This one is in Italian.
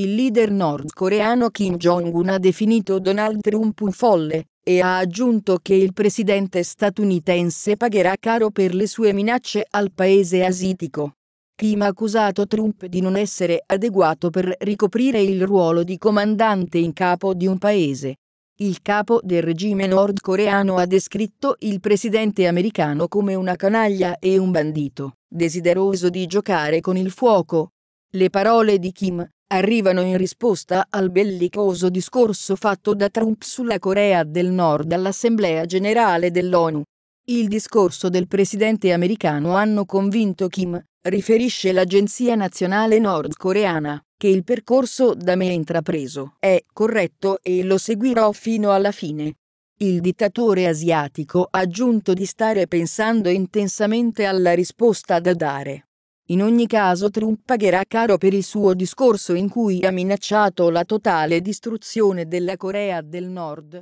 Il leader nordcoreano Kim Jong-un ha definito Donald Trump un folle e ha aggiunto che il presidente statunitense pagherà caro per le sue minacce al paese asitico. Kim ha accusato Trump di non essere adeguato per ricoprire il ruolo di comandante in capo di un paese. Il capo del regime nordcoreano ha descritto il presidente americano come una canaglia e un bandito, desideroso di giocare con il fuoco. Le parole di Kim, arrivano in risposta al bellicoso discorso fatto da Trump sulla Corea del Nord all'Assemblea generale dell'ONU. Il discorso del presidente americano hanno convinto Kim, riferisce l'agenzia nazionale nordcoreana, che il percorso da me intrapreso è corretto e lo seguirò fino alla fine. Il dittatore asiatico ha aggiunto di stare pensando intensamente alla risposta da dare in ogni caso Trump pagherà caro per il suo discorso in cui ha minacciato la totale distruzione della Corea del Nord.